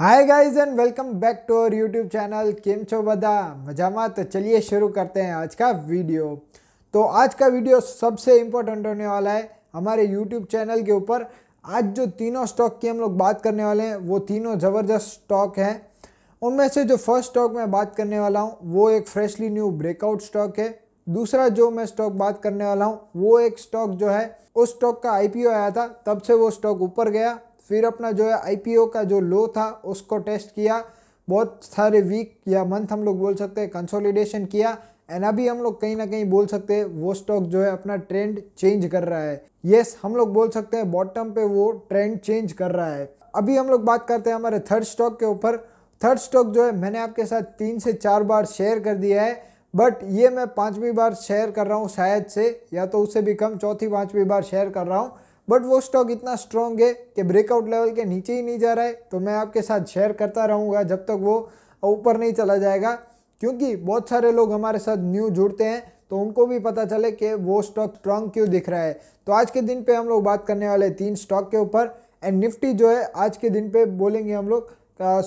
hi guys and welcome back to our YouTube channel Kem Cho Bada मजामा तो चलिए शुरू करते हैं आज का वीडियो तो आज का वीडियो सबसे इम्पोर्टेंट होने वाला है हमारे यूट्यूब चैनल के ऊपर आज जो तीनों स्टॉक की हम लोग बात करने वाले हैं वो तीनों ज़बरदस्त स्टॉक हैं उनमें से जो फर्स्ट स्टॉक मैं बात करने वाला हूँ वो एक फ्रेशली न्यू ब्रेकआउट स्टॉक है दूसरा जो मैं स्टॉक बात करने वाला हूँ वो एक स्टॉक जो है उस स्टॉक का आई आया था तब से वो स्टॉक ऊपर गया फिर अपना जो है आईपीओ का जो लो था उसको टेस्ट किया बहुत सारे वीक या मंथ हम लोग बोल सकते हैं कंसोलिडेशन किया एंड अभी हम लोग कहीं ना कहीं बोल सकते हैं वो स्टॉक जो है अपना ट्रेंड चेंज कर रहा है यस yes, हम लोग बोल सकते हैं बॉटम पे वो ट्रेंड चेंज कर रहा है अभी हम लोग बात करते हैं हमारे थर्ड स्टॉक के ऊपर थर्ड स्टॉक जो है मैंने आपके साथ तीन से चार बार शेयर कर दिया है बट ये मैं पाँचवीं बार शेयर कर रहा हूँ शायद से या तो उससे भी कम चौथी पाँचवीं बार शेयर कर रहा हूँ बट वो स्टॉक इतना स्ट्रॉन्ग है कि ब्रेकआउट लेवल के नीचे ही नहीं जा रहा है तो मैं आपके साथ शेयर करता रहूँगा जब तक वो ऊपर नहीं चला जाएगा क्योंकि बहुत सारे लोग हमारे साथ न्यू जुड़ते हैं तो उनको भी पता चले कि वो स्टॉक स्ट्रॉन्ग क्यों दिख रहा है तो आज के दिन पे हम लोग बात करने वाले तीन स्टॉक के ऊपर एंड निफ्टी जो है आज के दिन पे बोलेंगे हम लोग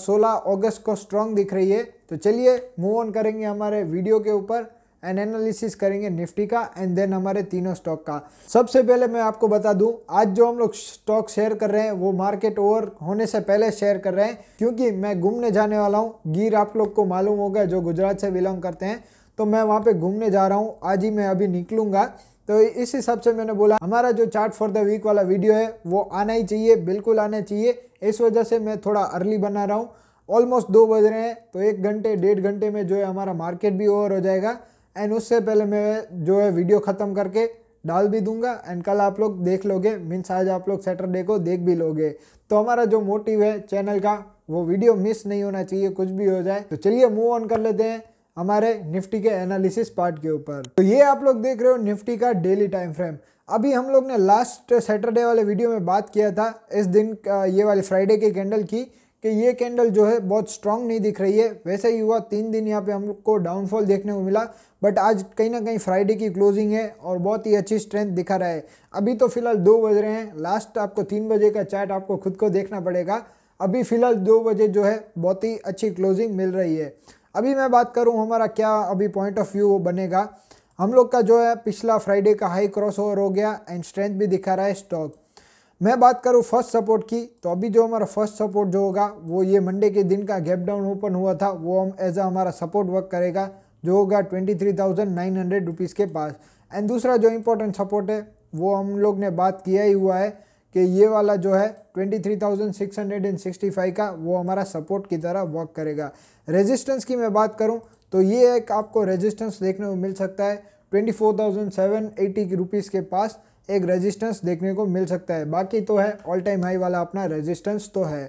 सोलह अगस्त को स्ट्रांग दिख रही है तो चलिए मूव ऑन करेंगे हमारे वीडियो के ऊपर एंड एनालिसिस करेंगे निफ्टी का एंड देन हमारे तीनों स्टॉक का सबसे पहले मैं आपको बता दूं आज जो हम लोग स्टॉक शेयर कर रहे हैं वो मार्केट ओवर होने से पहले शेयर कर रहे हैं क्योंकि मैं घूमने जाने वाला हूं गिर आप लोग को मालूम होगा जो गुजरात से बिलोंग करते हैं तो मैं वहाँ पर घूमने जा रहा हूँ आज ही मैं अभी निकलूँगा तो इस हिसाब से मैंने बोला हमारा जो चार्ट फॉर द वीक वाला वीडियो है वो आना ही चाहिए बिल्कुल आना चाहिए इस वजह से मैं थोड़ा अर्ली बना रहा हूँ ऑलमोस्ट दो बज रहे हैं तो एक घंटे डेढ़ घंटे में जो है हमारा मार्केट भी ओवर हो जाएगा एंड उससे पहले मैं जो है वीडियो ख़त्म करके डाल भी दूंगा एंड कल आप लोग देख लोगे मीन्स आज आप लोग सैटरडे को देख भी लोगे तो हमारा जो मोटिव है चैनल का वो वीडियो मिस नहीं होना चाहिए कुछ भी हो जाए तो चलिए मूव ऑन कर लेते हैं हमारे निफ्टी के एनालिसिस पार्ट के ऊपर तो ये आप लोग देख रहे हो निफ्टी का डेली टाइम फ्रेम अभी हम लोग ने लास्ट सैटरडे वाले वीडियो में बात किया था इस दिन ये वाले फ्राइडे के कैंडल की कि ये कैंडल जो है बहुत स्ट्रांग नहीं दिख रही है वैसे ही हुआ तीन दिन यहाँ पे को डाउनफॉल देखने को मिला बट आज कहीं ना कहीं फ्राइडे की क्लोजिंग है और बहुत ही अच्छी स्ट्रेंथ दिखा रहा है अभी तो फिलहाल दो बज रहे हैं लास्ट आपको तीन बजे का चार्ट आपको खुद को देखना पड़ेगा अभी फिलहाल दो बजे जो है बहुत ही अच्छी क्लोजिंग मिल रही है अभी मैं बात करूँ हमारा क्या अभी पॉइंट ऑफ व्यू बनेगा हम लोग का जो है पिछला फ्राइडे का हाई क्रॉस ओवर हो गया एंड स्ट्रेंथ भी दिखा रहा है स्टॉक मैं बात करूँ फर्स्ट सपोर्ट की तो अभी जो हमारा फर्स्ट सपोर्ट जो होगा वो ये मंडे के दिन का गैप डाउन ओपन हुआ था वो हम एज अ हमारा सपोर्ट वर्क करेगा जो होगा twenty three thousand nine hundred rupees के पास एंड दूसरा जो इम्पोर्टेंट सपोर्ट है वो हम लोग ने बात किया ही हुआ है कि ये वाला जो है twenty three thousand six hundred and sixty five का वो हमारा सपोर्ट की तरह वर्क करेगा रेजिस्टेंस की मैं बात करूँ तो ये एक आपको रेजिस्टेंस देखने को मिल सकता है twenty four thousand seven eighty rupees के पास एक रेजिस्टेंस देखने को मिल सकता है बाकी तो है ऑल टाइम हाई वाला अपना रेजिस्टेंस तो है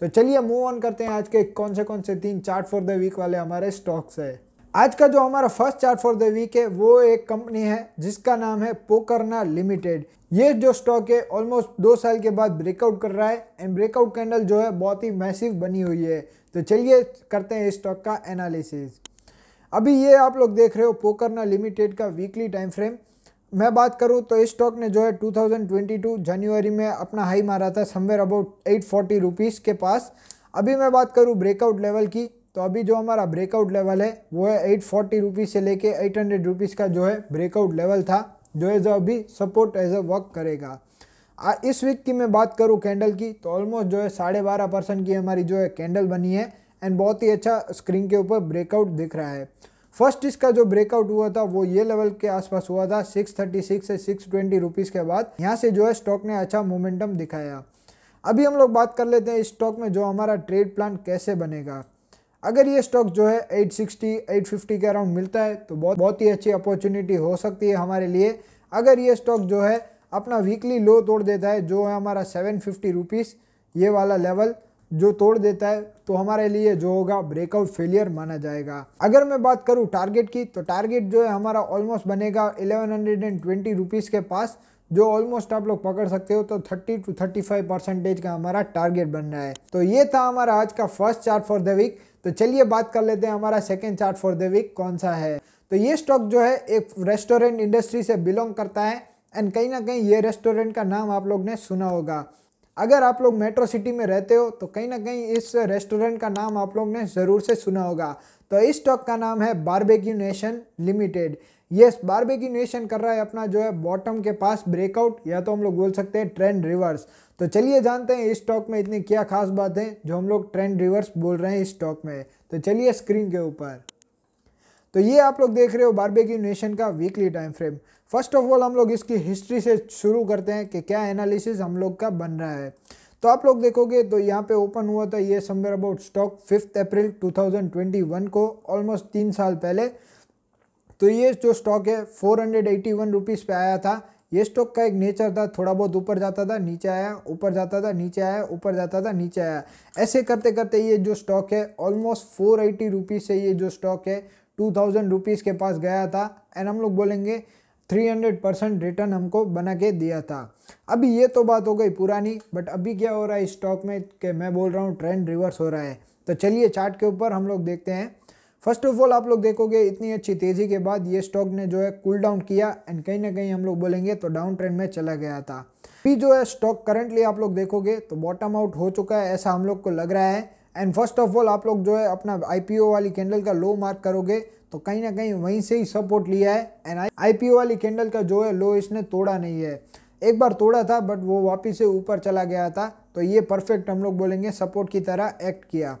तो चलिए मूव ऑन करते हैं आज के कौन से कौन से तीन चार्ट फॉर द वीक वाले हमारे स्टॉक्स है आज का जो हमारा first chart for the week है वो एक कंपनी है जिसका नाम है पोकरना लिमिटेड ये जो स्टॉक है ऑलमोस्ट दो साल के बाद ब्रेकआउट कर रहा है एंड ब्रेकआउट कैंडल जो है बहुत ही मैसिव बनी हुई है तो चलिए करते हैं इस स्टॉक का एनालिसिस अभी ये आप लोग देख रहे हो पोकरना लिमिटेड का वीकली टाइम फ्रेम मैं बात करूँ तो इस स्टॉक ने जो है 2022 जनवरी में अपना हाई मारा था somewhere about eight forty rupees के पास अभी मैं बात करूँ ब्रेकआउट लेवल की तो अभी जो हमारा ब्रेकआउट लेवल है वो है एट फोर्टी रुपीज़ से लेके एट हंड्रेड रुपीज़ का जो है ब्रेकआउट लेवल था जो है जो अभी सपोर्ट एज अ वर्क करेगा आ, इस वीक की मैं बात करूँ कैंडल की तो ऑलमोस्ट जो है साढ़े बारह परसेंट की हमारी जो है कैंडल बनी है एंड बहुत ही अच्छा स्क्रीन के ऊपर ब्रेकआउट दिख रहा है फर्स्ट इसका जो ब्रेकआउट हुआ था वो ये लेवल के आसपास हुआ था 636 से 620 ट्वेंटी के बाद यहाँ से जो है स्टॉक ने अच्छा मोमेंटम दिखाया अभी हम लोग बात कर लेते हैं इस स्टॉक में जो हमारा ट्रेड प्लान कैसे बनेगा अगर ये स्टॉक जो है 860, 850 के अराउंड मिलता है तो बहुत बहुत ही अच्छी अपॉर्चुनिटी हो सकती है हमारे लिए अगर ये स्टॉक जो है अपना वीकली लो तोड़ देता है जो है हमारा सेवन फिफ्टी ये वाला लेवल जो तोड़ देता है तो हमारे लिए जो होगा ब्रेकआउट फेलियर माना जाएगा अगर मैं बात करूँ टारगेट की तो टारगेट जो है हमारा ऑलमोस्ट बनेगा eleven hundred and twenty rupees के पास जो ऑलमोस्ट आप लोग पकड़ सकते हो तो 30 टू 35 परसेंटेज का हमारा टारगेट बन रहा है तो ये था हमारा आज का first chart for the week तो चलिए बात कर लेते हैं हमारा second chart for the week कौन सा है तो ये स्टॉक जो है एक रेस्टोरेंट इंडस्ट्री से बिलोंग करता है एंड कहीं ना कहीं ये रेस्टोरेंट का नाम आप लोग ने सुना होगा अगर आप लोग मेट्रो सिटी में रहते हो तो कहीं ना कहीं इस रेस्टोरेंट का नाम आप लोग ने ज़रूर से सुना होगा तो इस स्टॉक का नाम है बारबेक्यू नेशन लिमिटेड ये बारबेक्यू नेशन कर रहा है अपना जो है बॉटम के पास ब्रेकआउट या तो हम लोग बोल सकते हैं ट्रेंड रिवर्स तो चलिए जानते हैं इस स्टॉक में इतनी क्या खास बातें जो हम लोग ट्रेंड रिवर्स बोल रहे हैं इस स्टॉक में तो चलिए स्क्रीन के ऊपर तो ये आप लोग देख रहे हो बारबेक्यू नेशन का weekly time frame first of all हम लोग इसकी हिस्ट्री से शुरू करते हैं कि क्या एनालिसिस हम लोग का बन रहा है तो आप लोग देखोगे तो यहाँ पे ओपन हुआ था ये somewhere about stock fifth April 2021 को ऑलमोस्ट तीन साल पहले तो ये जो स्टॉक है फोर हंड्रेड पे आया था ये स्टॉक का एक नेचर था थोड़ा बहुत ऊपर जाता था नीचे आया ऊपर जाता था नीचे आया ऊपर जाता था नीचे आया ऐसे करते करते ये जो स्टॉक है ऑलमोस्ट फोर एटी से ये जो स्टॉक है टू थाउजेंड रुपीज़ के पास गया था एंड हम लोग बोलेंगे थ्री हंड्रेड परसेंट रिटर्न हमको बना के दिया था अभी ये तो बात हो गई पुरानी बट अभी क्या हो रहा है स्टॉक में कि मैं बोल रहा हूँ ट्रेंड रिवर्स हो रहा है तो चलिए चार्ट के ऊपर हम लोग देखते हैं फर्स्ट ऑफ ऑल आप लोग देखोगे इतनी अच्छी तेज़ी के बाद ये स्टॉक ने जो है कूल डाउन किया एंड कहीं ना कहीं हम लोग बोलेंगे तो डाउन ट्रेंड में चला गया था अभी जो है स्टॉक करंटली आप लोग देखोगे तो बॉटम आउट हो चुका है ऐसा हम लोग को लग रहा है एंड फर्स्ट ऑफ ऑल आप लोग जो है अपना आईपीओ वाली कैंडल का लो मार्क करोगे तो कहीं ना कहीं वहीं से ही सपोर्ट लिया है एंड आईपीओ वाली कैंडल का जो है लो इसने तोड़ा नहीं है एक बार तोड़ा था बट वो वापस से ऊपर चला गया था तो ये परफेक्ट हम लोग बोलेंगे सपोर्ट की तरह एक्ट किया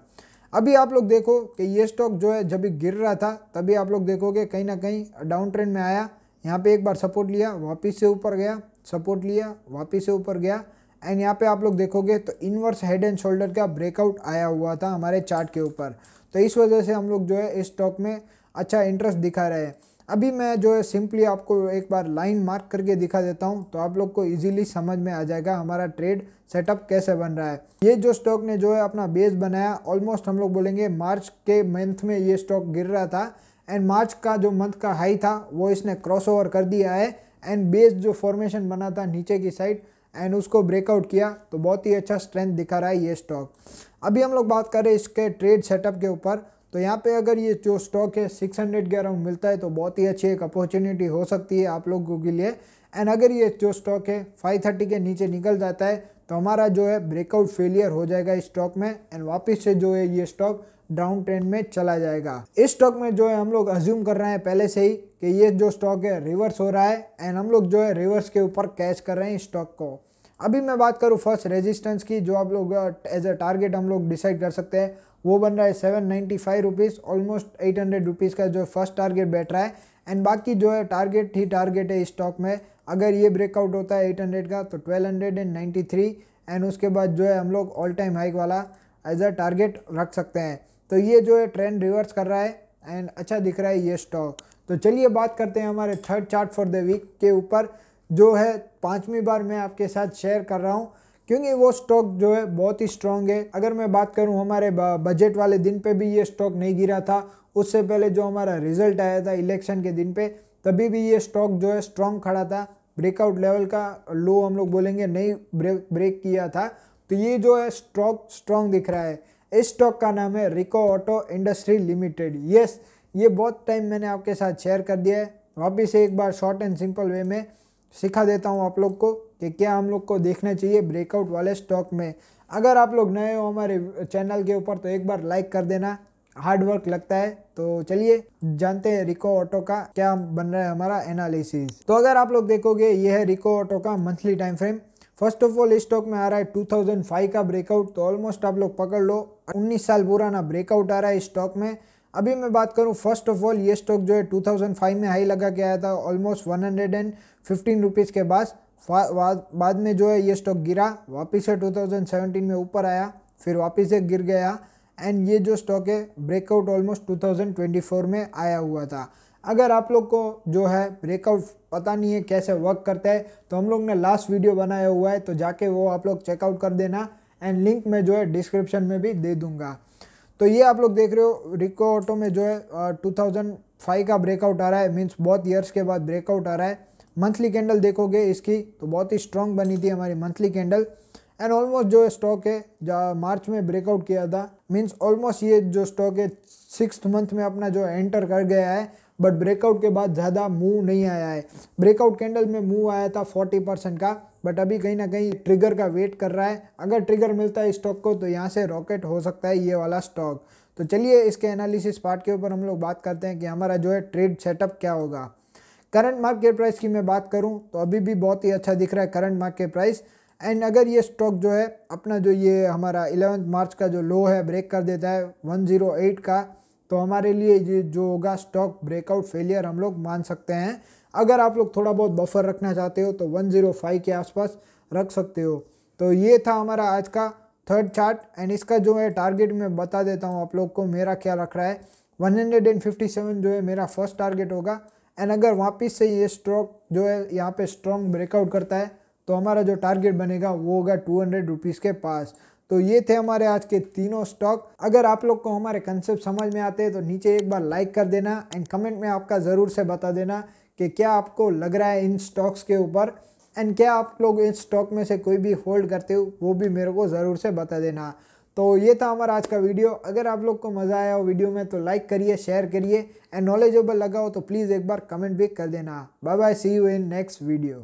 अभी आप लोग देखो कि ये स्टॉक जो है जब भी गिर रहा था तभी आप लोग देखोगे कहीं ना कहीं डाउन ट्रेंड में आया यहाँ पे एक बार सपोर्ट लिया वापस से ऊपर गया सपोर्ट लिया वापस से ऊपर गया एंड यहाँ पे आप लोग देखोगे तो इनवर्स हेड एंड शोल्डर का ब्रेकआउट आया हुआ था हमारे चार्ट के ऊपर तो इस वजह से हम लोग जो है इस स्टॉक में अच्छा इंटरेस्ट दिखा रहे हैं अभी मैं जो है सिंपली आपको एक बार लाइन मार्क करके दिखा देता हूँ तो आप लोग को इजीली समझ में आ जाएगा हमारा ट्रेड सेटअप कैसे बन रहा है ये जो स्टॉक ने जो है अपना बेस बनाया ऑलमोस्ट हम लोग बोलेंगे मार्च के मंथ में ये स्टॉक गिर रहा था एंड मार्च का जो मंथ का हाई था वो इसने क्रॉस ओवर कर दिया है एंड बेस जो फॉर्मेशन बना था नीचे की साइड एंड उसको ब्रेकआउट किया तो बहुत ही अच्छा स्ट्रेंथ दिखा रहा है ये स्टॉक अभी हम लोग बात करें इसके ट्रेड सेटअप के ऊपर तो यहाँ पे अगर ये जो स्टॉक है सिक्स हंड्रेड के अराउंड मिलता है तो बहुत ही अच्छी एक अपॉर्चुनिटी हो सकती है आप लोगों के लिए एंड अगर ये जो स्टॉक है फाइव थर्टी के नीचे निकल जाता है तो हमारा जो है ब्रेकआउट फेलियर हो जाएगा इस स्टॉक में एंड वापस से जो है ये स्टॉक डाउन ट्रेंड में चला जाएगा इस स्टॉक में जो है हम लोग अज्यूम कर रहे हैं पहले से ही कि ये जो स्टॉक है रिवर्स हो रहा है एंड हम लोग जो है रिवर्स के ऊपर कैच कर रहे हैं स्टॉक को अभी मैं बात करूँ फर्स्ट रेजिस्टेंस की जो आप लोग एज अ टारगेट हम लोग डिसाइड कर सकते हैं वो बन रहा है seven ninety five rupees almost eight hundred rupees का जो फर्स्ट टारगेट बैठ रहा है एंड बाकी जो है टारगेट ही टारगेट है इस स्टॉक में अगर ये ब्रेकआउट होता है एट हंड्रेड का तो twelve hundred and ninety three and उसके बाद जो है हम लोग ऑल टाइम हाइक वाला एज अ टारगेट रख सकते हैं तो ये जो है ट्रेंड रिवर्स कर रहा है एंड अच्छा दिख रहा है ये स्टॉक तो चलिए बात करते हैं हमारे third chart for the week के ऊपर जो है पाँचवीं बार मैं आपके साथ शेयर कर रहा हूँ क्योंकि वो स्टॉक जो है बहुत ही स्ट्रॉन्ग है अगर मैं बात करूँ हमारे बजट वाले दिन पर भी ये स्टॉक नहीं गिरा था उससे पहले जो हमारा रिजल्ट आया था इलेक्शन के दिन पर तभी भी ये स्टॉक जो है स्ट्रॉन्ग खड़ा था ब्रेकआउट लेवल का लो हम लोग बोलेंगे नहीं ब्रेक ब्रेक किया था तो ये जो है स्टॉक स्ट्रॉन्ग दिख रहा है इस स्टॉक का नाम है Rico Auto Industry Limited yes ये बहुत टाइम मैंने आपके साथ शेयर कर दिया है वापिस एक बार शॉर्ट एंड सिंपल वे में सिखा देता हूँ आप लोग को कि क्या हम लोग को देखना चाहिए ब्रेकआउट वाले स्टॉक में अगर आप लोग नए हो हमारे चैनल के ऊपर तो एक बार लाइक कर देना हार्ड वर्क लगता है तो चलिए जानते हैं रिको ऑटो का क्या बन रहा है हमारा एनालिसिस तो अगर आप लोग देखोगे ये है रिको ऑटो का monthly time frame first of all इस स्टॉक में आ रहा है 2005 का ब्रेकआउट तो ऑलमोस्ट आप लोग पकड़ लो उन्नीस साल पुराना ब्रेकआउट आ रहा है स्टॉक में अभी मैं बात करूं फर्स्ट ऑफ ऑल ये स्टॉक जो है 2005 में हाई लगा के आया था almost one hundred and fifteen rupees के बाद बाद में जो है ये स्टॉक गिरा वापस से 2017 में ऊपर आया फिर वापस से गिर गया एंड ये जो स्टॉक है ब्रेकआउट ऑलमोस्ट 2024 में आया हुआ था अगर आप लोग को जो है ब्रेकआउट पता नहीं है कैसे वर्क करता है तो हम लोग ने लास्ट वीडियो बनाया हुआ है तो जाके वो आप लोग चेकआउट कर देना एंड लिंक मैं जो है डिस्क्रिप्शन में भी दे दूंगा तो ये आप लोग देख रहे हो रिको ऑटो में जो है टू थाउजेंड फाइव का ब्रेकआउट आ रहा है मीन्स बहुत ईयर्स के बाद ब्रेकआउट आ रहा है मंथली कैंडल देखोगे इसकी तो बहुत ही स्ट्रॉन्ग बनी थी हमारी मंथली कैंडल एंड ऑलमोस्ट जो स्टॉक है जहाँ मार्च में ब्रेकआउट किया था मीन्स ऑलमोस्ट ये जो स्टॉक है सिक्स मंथ में अपना जो एंटर कर गया है बट ब्रेकआउट के बाद ज़्यादा मूव नहीं आया है ब्रेकआउट कैंडल में मूव आया था 40 परसेंट का बट अभी कहीं ना कहीं ट्रिगर का वेट कर रहा है अगर ट्रिगर मिलता है स्टॉक को तो यहाँ से रॉकेट हो सकता है ये वाला स्टॉक तो चलिए इसके एनालिसिस पार्ट के ऊपर हम लोग बात करते हैं कि हमारा जो है ट्रेड सेटअप क्या होगा करंट मार्केट प्राइस की मैं बात करूँ तो अभी भी बहुत ही अच्छा दिख रहा है करंट मार्केट प्राइस एंड अगर ये स्टॉक जो है अपना जो ये हमारा इलेवेंथ मार्च का जो लो है ब्रेक कर देता है एट का तो हमारे लिए ये जो होगा स्टॉक ब्रेकआउट फेलियर हम लोग मान सकते हैं अगर आप लोग थोड़ा बहुत बफर रखना चाहते हो तो 105 के आसपास रख सकते हो तो ये था हमारा आज का थर्ड चार्ट एंड इसका जो है टारगेट मैं बता देता हूँ आप लोग को मेरा क्या रख रहा है 157 जो है मेरा फर्स्ट टारगेट होगा एंड अगर वापस से ये स्टॉक जो है यहाँ पे स्ट्रॉन्ग ब्रेकआउट करता है तो हमारा जो टारगेट बनेगा वो होगा टू हंड्रेड रुपीज़ के पास तो ये थे हमारे आज के तीनों स्टॉक अगर आप लोग को हमारे कंसेप्ट समझ में आते हैं तो नीचे एक बार लाइक कर देना एंड कमेंट में आपका ज़रूर से बता देना कि क्या आपको लग रहा है इन स्टॉक्स के ऊपर एंड क्या आप लोग इन स्टॉक में से कोई भी होल्ड करते हो वो भी मेरे को ज़रूर से बता देना तो ये था हमारा आज का वीडियो अगर आप लोग को मज़ा आया हो वीडियो में तो लाइक करिए शेयर करिए एंड नॉलेजेबल लगा हो तो प्लीज़ एक बार कमेंट भी कर देना bye bye see you in next video